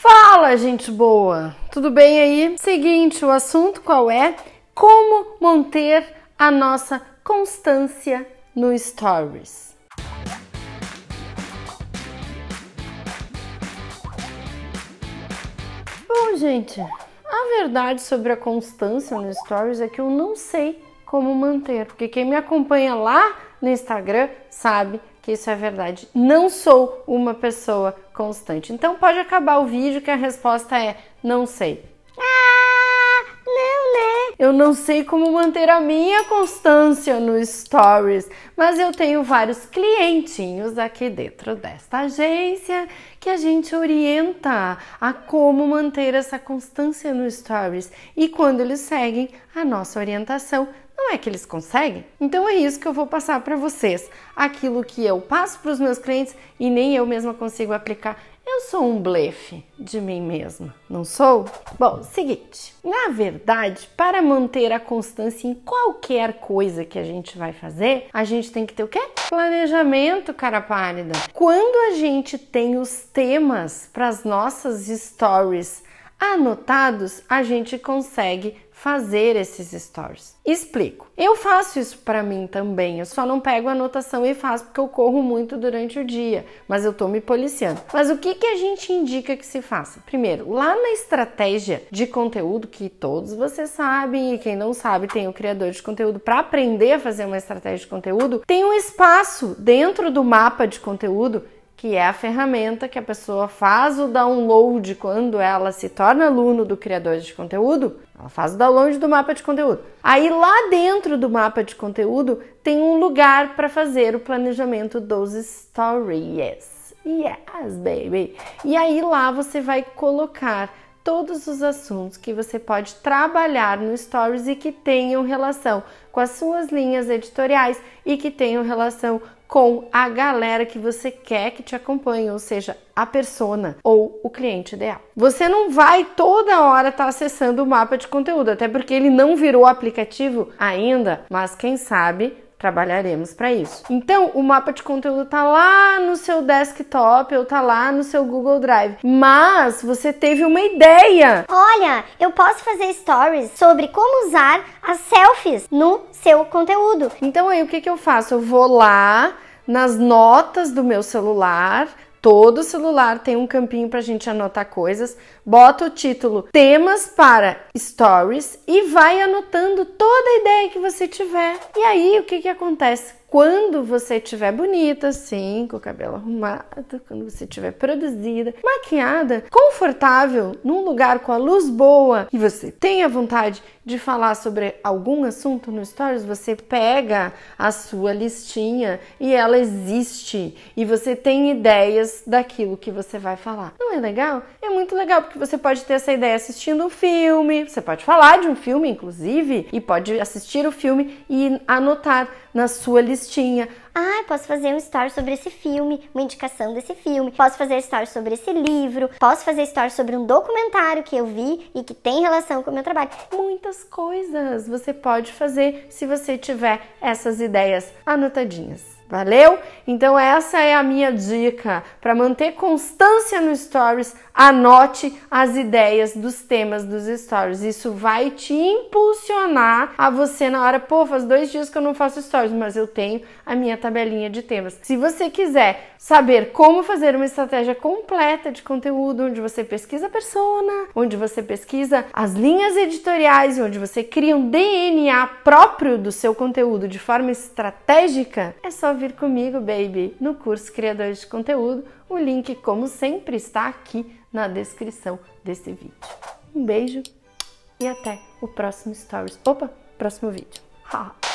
Fala, gente boa! Tudo bem aí? Seguinte, o assunto qual é? Como manter a nossa constância no Stories. Bom, gente, a verdade sobre a constância no Stories é que eu não sei como manter, porque quem me acompanha lá no Instagram sabe que isso é verdade. Não sou uma pessoa constante. Então pode acabar o vídeo que a resposta é não sei. Ah, não, né? Eu não sei como manter a minha constância no stories, mas eu tenho vários clientinhos aqui dentro desta agência que a gente orienta a como manter essa constância no stories. E quando eles seguem a nossa orientação, como é que eles conseguem? Então é isso que eu vou passar para vocês. Aquilo que eu passo para os meus clientes e nem eu mesma consigo aplicar. Eu sou um blefe de mim mesma, não sou? Bom, seguinte, na verdade, para manter a constância em qualquer coisa que a gente vai fazer, a gente tem que ter o quê? Planejamento, cara pálida. Quando a gente tem os temas para as nossas stories anotados, a gente consegue fazer esses stories. Explico. Eu faço isso para mim também. Eu só não pego a anotação e faço porque eu corro muito durante o dia, mas eu tô me policiando. Mas o que que a gente indica que se faça? Primeiro, lá na estratégia de conteúdo que todos vocês sabem e quem não sabe tem o criador de conteúdo para aprender a fazer uma estratégia de conteúdo, tem um espaço dentro do mapa de conteúdo que é a ferramenta que a pessoa faz o download quando ela se torna aluno do criador de conteúdo. Ela faz o download do mapa de conteúdo. Aí lá dentro do mapa de conteúdo tem um lugar para fazer o planejamento dos stories. Yes, baby. E aí lá você vai colocar todos os assuntos que você pode trabalhar no Stories e que tenham relação com as suas linhas editoriais e que tenham relação com a galera que você quer que te acompanhe, ou seja, a persona ou o cliente ideal. Você não vai toda hora estar tá acessando o mapa de conteúdo, até porque ele não virou aplicativo ainda, mas quem sabe trabalharemos para isso. Então, o mapa de conteúdo tá lá no seu desktop ou tá lá no seu Google Drive, mas você teve uma ideia. Olha, eu posso fazer stories sobre como usar as selfies no seu conteúdo. Então aí o que que eu faço? Eu vou lá nas notas do meu celular, Todo celular tem um campinho para a gente anotar coisas. Bota o título Temas para Stories e vai anotando toda a ideia que você tiver. E aí, o que, que acontece? quando você estiver bonita, assim, com o cabelo arrumado, quando você estiver produzida, maquiada, confortável, num lugar com a luz boa e você tenha vontade de falar sobre algum assunto no Stories, você pega a sua listinha e ela existe e você tem ideias daquilo que você vai falar. Não é legal? É muito legal porque você pode ter essa ideia assistindo um filme, você pode falar de um filme, inclusive, e pode assistir o filme e anotar na sua listinha listinha. Ah, posso fazer um story sobre esse filme, uma indicação desse filme. Posso fazer story sobre esse livro. Posso fazer story sobre um documentário que eu vi e que tem relação com o meu trabalho. Muitas coisas você pode fazer se você tiver essas ideias anotadinhas. Valeu? Então essa é a minha dica para manter constância no stories. Anote as ideias dos temas dos stories. Isso vai te impulsionar a você na hora, pô, faz dois dias que eu não faço stories, mas eu tenho a minha tabelinha de temas. Se você quiser saber como fazer uma estratégia completa de conteúdo, onde você pesquisa a persona, onde você pesquisa as linhas editoriais e onde você cria um DNA próprio do seu conteúdo de forma estratégica, é só vir comigo, baby, no curso Criadores de Conteúdo. O link, como sempre, está aqui na descrição desse vídeo. Um beijo e até o próximo Stories. Opa, próximo vídeo. Ha.